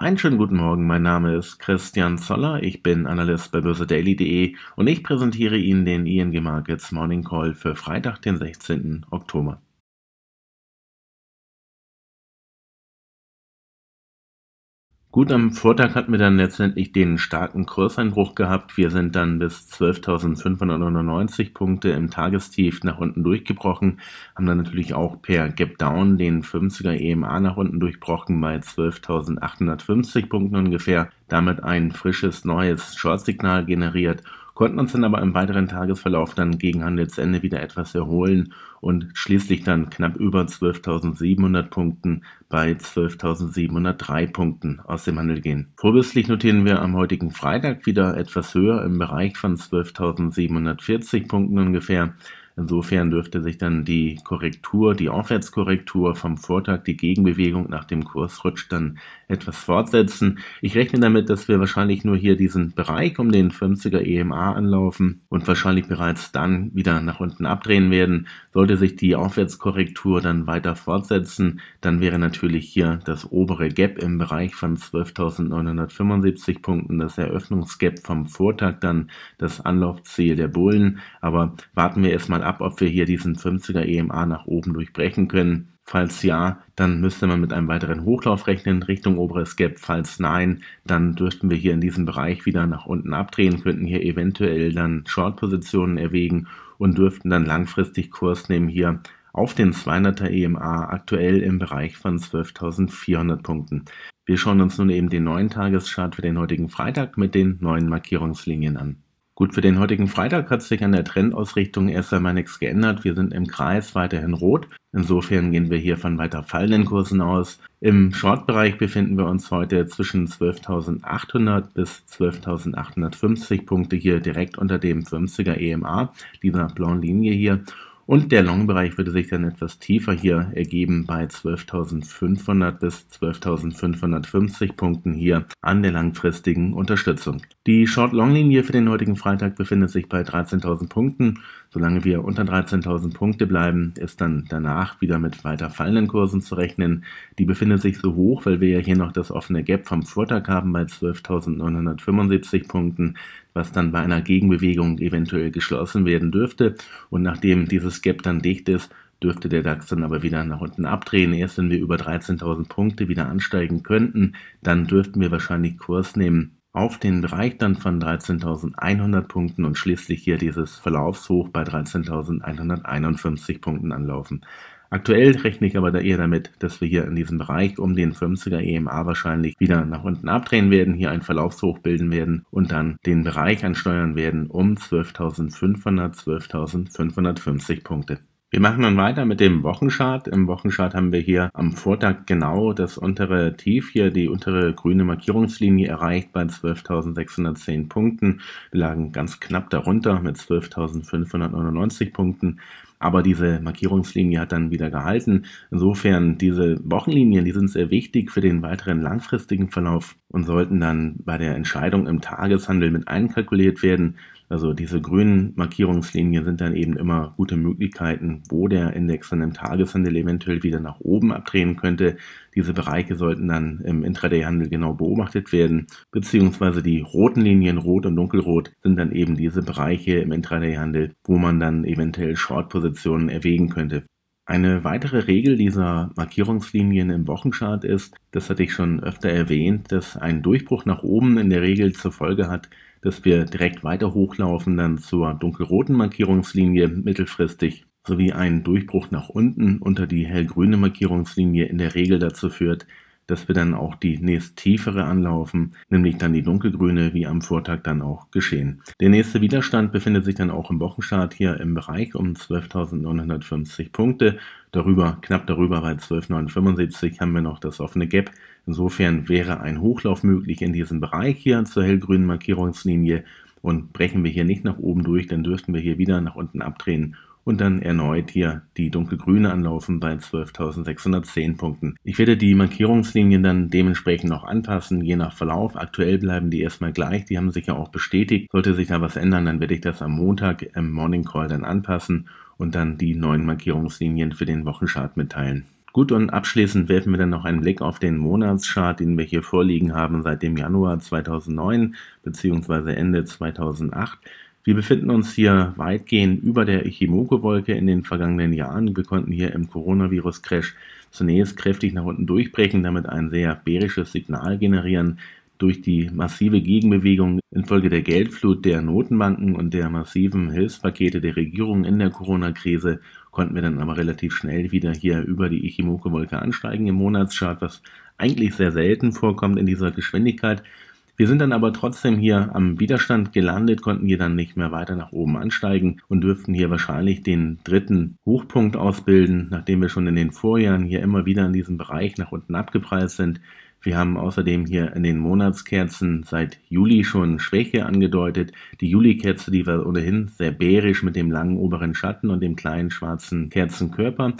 Einen schönen guten Morgen, mein Name ist Christian Zoller, ich bin Analyst bei börsedaily.de und ich präsentiere Ihnen den ING Markets Morning Call für Freitag, den 16. Oktober. Gut, am Vortag hatten wir dann letztendlich den starken Kurseinbruch gehabt. Wir sind dann bis 12.599 Punkte im Tagestief nach unten durchgebrochen, haben dann natürlich auch per Gap Down den 50er EMA nach unten durchbrochen bei 12.850 Punkten ungefähr, damit ein frisches neues Short-Signal generiert konnten uns dann aber im weiteren Tagesverlauf dann gegen Handelsende wieder etwas erholen und schließlich dann knapp über 12.700 Punkten bei 12.703 Punkten aus dem Handel gehen. Vorbildlich notieren wir am heutigen Freitag wieder etwas höher im Bereich von 12.740 Punkten ungefähr. Insofern dürfte sich dann die Korrektur, die Aufwärtskorrektur vom Vortag, die Gegenbewegung nach dem Kursrutsch dann etwas fortsetzen. Ich rechne damit, dass wir wahrscheinlich nur hier diesen Bereich um den 50er EMA anlaufen und wahrscheinlich bereits dann wieder nach unten abdrehen werden. Sollte sich die Aufwärtskorrektur dann weiter fortsetzen, dann wäre natürlich hier das obere Gap im Bereich von 12.975 Punkten, das Eröffnungsgap vom Vortag dann das Anlaufziel der Bullen. Aber warten wir erstmal ab ab, ob wir hier diesen 50er EMA nach oben durchbrechen können. Falls ja, dann müsste man mit einem weiteren Hochlauf rechnen Richtung oberes Gap. Falls nein, dann dürften wir hier in diesem Bereich wieder nach unten abdrehen, könnten hier eventuell dann Short-Positionen erwägen und dürften dann langfristig Kurs nehmen hier auf den 200er EMA aktuell im Bereich von 12.400 Punkten. Wir schauen uns nun eben den neuen Tageschart für den heutigen Freitag mit den neuen Markierungslinien an. Gut, für den heutigen Freitag hat sich an der Trendausrichtung erst einmal nichts geändert. Wir sind im Kreis weiterhin rot. Insofern gehen wir hier von weiter fallenden Kursen aus. Im Short-Bereich befinden wir uns heute zwischen 12.800 bis 12.850 Punkte hier direkt unter dem 50er EMA, dieser blauen Linie hier. Und der Long-Bereich würde sich dann etwas tiefer hier ergeben bei 12.500 bis 12.550 Punkten hier an der langfristigen Unterstützung. Die Short-Long-Linie für den heutigen Freitag befindet sich bei 13.000 Punkten. Solange wir unter 13.000 Punkte bleiben, ist dann danach wieder mit weiter fallenden Kursen zu rechnen. Die befindet sich so hoch, weil wir ja hier noch das offene Gap vom Vortag haben bei 12.975 Punkten, was dann bei einer Gegenbewegung eventuell geschlossen werden dürfte. Und nachdem dieses Gap dann dicht ist, dürfte der DAX dann aber wieder nach unten abdrehen. Erst wenn wir über 13.000 Punkte wieder ansteigen könnten, dann dürften wir wahrscheinlich Kurs nehmen auf den Bereich dann von 13.100 Punkten und schließlich hier dieses Verlaufshoch bei 13.151 Punkten anlaufen. Aktuell rechne ich aber da eher damit, dass wir hier in diesem Bereich um den 50er EMA wahrscheinlich wieder nach unten abdrehen werden, hier ein Verlaufshoch bilden werden und dann den Bereich ansteuern werden um 12.500, 12.550 Punkte. Wir machen dann weiter mit dem Wochenchart. Im Wochenchart haben wir hier am Vortag genau das untere Tief hier, die untere grüne Markierungslinie erreicht bei 12.610 Punkten. Wir lagen ganz knapp darunter mit 12.599 Punkten. Aber diese Markierungslinie hat dann wieder gehalten. Insofern, diese Wochenlinien, die sind sehr wichtig für den weiteren langfristigen Verlauf und sollten dann bei der Entscheidung im Tageshandel mit einkalkuliert werden. Also diese grünen Markierungslinien sind dann eben immer gute Möglichkeiten, wo der Index dann im Tageshandel eventuell wieder nach oben abdrehen könnte. Diese Bereiche sollten dann im Intraday-Handel genau beobachtet werden, beziehungsweise die roten Linien, rot und dunkelrot, sind dann eben diese Bereiche im Intraday-Handel, wo man dann eventuell Short-Positionen erwägen könnte. Eine weitere Regel dieser Markierungslinien im Wochenchart ist, das hatte ich schon öfter erwähnt, dass ein Durchbruch nach oben in der Regel zur Folge hat, dass wir direkt weiter hochlaufen dann zur dunkelroten Markierungslinie mittelfristig, sowie ein Durchbruch nach unten unter die hellgrüne Markierungslinie in der Regel dazu führt, dass wir dann auch die nächst tiefere anlaufen, nämlich dann die dunkelgrüne, wie am Vortag dann auch geschehen. Der nächste Widerstand befindet sich dann auch im Wochenstart hier im Bereich um 12.950 Punkte. Darüber, knapp darüber bei 12.975 haben wir noch das offene Gap. Insofern wäre ein Hochlauf möglich in diesem Bereich hier zur hellgrünen Markierungslinie. Und brechen wir hier nicht nach oben durch, dann dürften wir hier wieder nach unten abdrehen und dann erneut hier die dunkelgrüne anlaufen bei 12.610 Punkten. Ich werde die Markierungslinien dann dementsprechend noch anpassen, je nach Verlauf. Aktuell bleiben die erstmal gleich, die haben sich ja auch bestätigt. Sollte sich da was ändern, dann werde ich das am Montag im Morning Call dann anpassen und dann die neuen Markierungslinien für den Wochenchart mitteilen. Gut, und abschließend werfen wir dann noch einen Blick auf den Monatschart, den wir hier vorliegen haben seit dem Januar 2009 bzw. Ende 2008. Wir befinden uns hier weitgehend über der Ichimoku-Wolke in den vergangenen Jahren. Wir konnten hier im Coronavirus-Crash zunächst kräftig nach unten durchbrechen, damit ein sehr bärisches Signal generieren. Durch die massive Gegenbewegung infolge der Geldflut der Notenbanken und der massiven Hilfspakete der Regierung in der Corona-Krise konnten wir dann aber relativ schnell wieder hier über die Ichimoku-Wolke ansteigen im Monatschart, was eigentlich sehr selten vorkommt in dieser Geschwindigkeit. Wir sind dann aber trotzdem hier am Widerstand gelandet, konnten hier dann nicht mehr weiter nach oben ansteigen und dürften hier wahrscheinlich den dritten Hochpunkt ausbilden, nachdem wir schon in den Vorjahren hier immer wieder in diesem Bereich nach unten abgepreist sind. Wir haben außerdem hier in den Monatskerzen seit Juli schon Schwäche angedeutet. Die Juli-Kerze, die war ohnehin sehr bärisch mit dem langen oberen Schatten und dem kleinen schwarzen Kerzenkörper.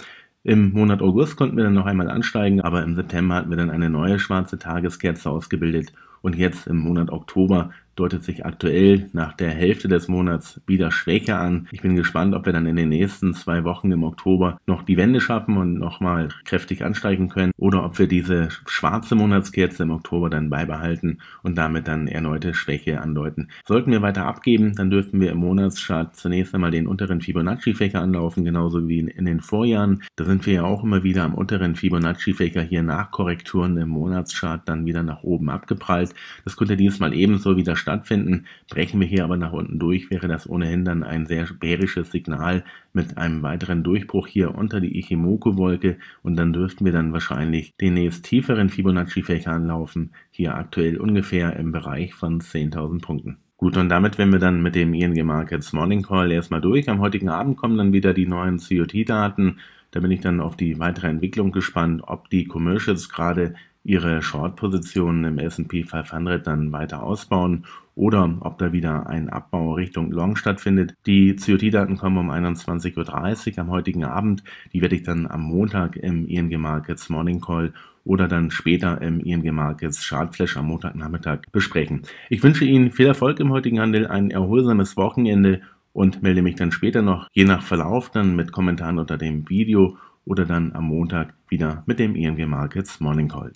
Im Monat August konnten wir dann noch einmal ansteigen, aber im September hatten wir dann eine neue schwarze Tageskerze ausgebildet und jetzt im Monat Oktober deutet sich aktuell nach der Hälfte des Monats wieder schwächer an. Ich bin gespannt, ob wir dann in den nächsten zwei Wochen im Oktober noch die Wende schaffen und nochmal kräftig ansteigen können oder ob wir diese schwarze Monatskerze im Oktober dann beibehalten und damit dann erneute Schwäche andeuten. Sollten wir weiter abgeben, dann dürften wir im Monatschart zunächst einmal den unteren Fibonacci-Fächer anlaufen, genauso wie in den Vorjahren. Da sind wir ja auch immer wieder am unteren Fibonacci-Fächer hier nach Korrekturen im Monatschart dann wieder nach oben abgeprallt. Das könnte diesmal ebenso wieder steigen stattfinden. Brechen wir hier aber nach unten durch, wäre das ohnehin dann ein sehr bärisches Signal mit einem weiteren Durchbruch hier unter die Ichimoku-Wolke und dann dürften wir dann wahrscheinlich den nächst tieferen Fibonacci-Fächer anlaufen, hier aktuell ungefähr im Bereich von 10.000 Punkten. Gut, und damit wären wir dann mit dem ING Markets Morning Call erstmal durch. Am heutigen Abend kommen dann wieder die neuen COT-Daten. Da bin ich dann auf die weitere Entwicklung gespannt, ob die Commercials gerade ihre Short-Positionen im SP 500 dann weiter ausbauen oder ob da wieder ein Abbau Richtung Long stattfindet. Die COT-Daten kommen um 21.30 Uhr am heutigen Abend. Die werde ich dann am Montag im ING Markets Morning Call oder dann später im ING Markets Chartflash am Montagnachmittag besprechen. Ich wünsche Ihnen viel Erfolg im heutigen Handel, ein erholsames Wochenende und melde mich dann später noch, je nach Verlauf, dann mit Kommentaren unter dem Video oder dann am Montag wieder mit dem ING Markets Morning Call.